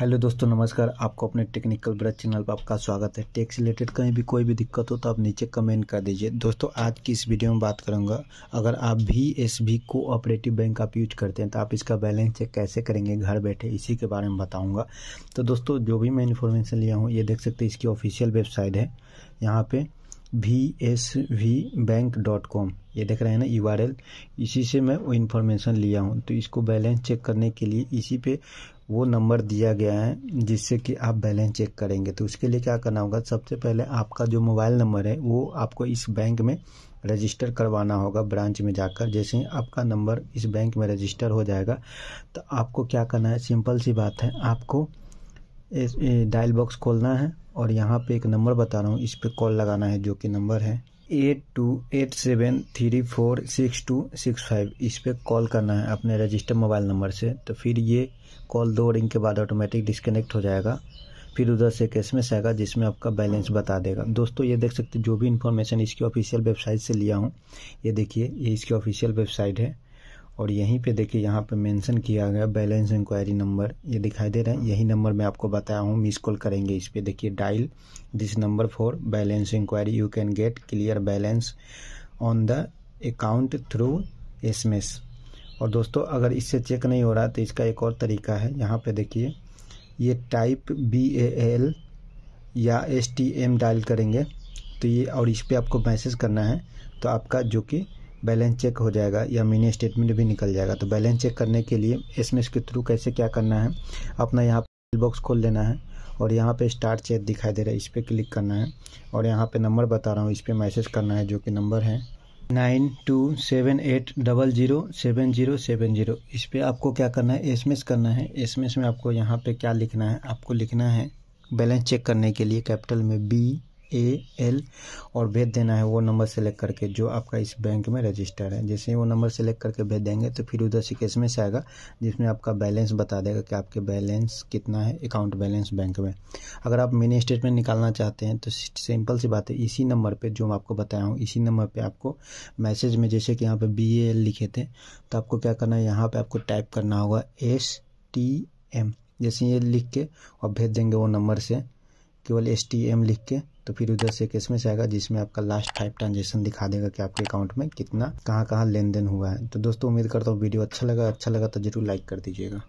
hello दोस्तों नमस्कार आपको अपने टेक्निकल ब्रज चैनल पर आपका स्वागत है टेक्स रिलेटेड कहीं भी कोई भी दिक्कत हो तो आप नीचे कमेंट कर दीजिए दोस्तों आज की इस वीडियो में बात करूंगा अगर आप भी एस बी कोऑपरेटिव बैंक आप यूज करते हैं तो आप इसका बैलेंस चेक कैसे करेंगे घर बैठे इसी के बारे में बताऊँगा तो दोस्तों जो भी मैं इन्फॉर्मेशन लिया हूँ ये देख सकते इसकी ऑफिशियल वेबसाइट है यहाँ पर V S V bank dot com ये देख रहे हैं ना यू आर एल इसी से मैं वो इन्फॉर्मेशन लिया हूँ तो इसको बैलेंस चेक करने के लिए इसी पे वो नंबर दिया गया है जिससे कि आप बैलेंस चेक करेंगे तो उसके लिए क्या करना होगा सबसे पहले आपका जो मोबाइल नंबर है वो आपको इस बैंक में रजिस्टर करवाना होगा ब्रांच में जाकर जैसे ही आपका नंबर इस बैंक में रजिस्टर हो जाएगा तो आपको क्या करना है सिंपल सी बात है आपको डायल बॉक्स खोलना है और यहाँ पे एक नंबर बता रहा हूँ इस पर कॉल लगाना है जो कि नंबर है eight two eight seven three four six two six five इस पर कॉल करना है अपने रजिस्टर मोबाइल नंबर से तो फिर ये कॉल दो रिंग के बाद ऑटोमेटिक डिस्कनेक्ट हो जाएगा फिर उधर से एक एस आएगा जिसमें आपका बैलेंस बता देगा दोस्तों ये देख सकते जो भी इन्फॉर्मेशन इसकी ऑफिशियल वेबसाइट से लिया हूँ ये देखिए ये इसकी ऑफिशियल वेबसाइट है और यहीं पे देखिए यहाँ पे मेंशन किया गया बैलेंस इंक्वायरी नंबर ये दिखाई दे रहा है यही नंबर मैं आपको बताया हूँ मिस कॉल करेंगे इस पर देखिए dial this number for balance enquiry you can get clear balance on the account through S और दोस्तों अगर इससे चेक नहीं हो रहा तो इसका एक और तरीका है यहाँ पर देखिए ये टाइप बी ए एल या एस टी एम डायल करेंगे तो ये और इस पर आपको मैसेज करना है तो आपका जो कि बैलेंस चेक हो जाएगा या मिनी स्टेटमेंट भी निकल जाएगा तो बैलेंस चेक करने के लिए एस के थ्रू कैसे क्या करना है अपना यहाँ पर बॉक्स खोल लेना है और यहाँ पे स्टार्ट चेक दिखाई दे रहा है इस पर क्लिक करना है और यहाँ पे नंबर बता रहा हूँ इस पर मैसेज करना है जो कि नंबर है nine two seven eight double zero seven zero seven zero इस पर आपको क्या करना है एस करना है एस में आपको यहाँ पे क्या लिखना है आपको लिखना है बैलेंस चेक करने के लिए कैपिटल में बी ए एल और भेज देना है वो नंबर सेलेक्ट करके जो आपका इस बैंक में रजिस्टर है जैसे ही वो नंबर सेलेक्ट करके भेज देंगे तो फिर उधर से केस में से आएगा जिसमें आपका बैलेंस बता देगा कि आपके बैलेंस कितना है अकाउंट बैलेंस बैंक में अगर आप मिनी स्टेटमेंट निकालना चाहते हैं तो सिंपल सी बात है इसी नंबर पर जो मैं आपको बताया हूँ इसी नंबर पर आपको मैसेज में जैसे कि यहाँ पर बी एल लिखे थे तो आपको क्या करना है यहाँ पर आपको टाइप करना होगा एस टी एम जैसे ये लिख के और भेज देंगे वो नंबर से केवल एस टी एम लिख के तो फिर उधर से एक से आएगा जिसमें आपका लास्ट फाइव ट्रांजेक्शन दिखा देगा कि आपके अकाउंट में कितना कहाँ कहाँ लेन देन हुआ है तो दोस्तों उम्मीद करता हूँ वीडियो अच्छा लगा अच्छा लगा तो जरूर लाइक कर दीजिएगा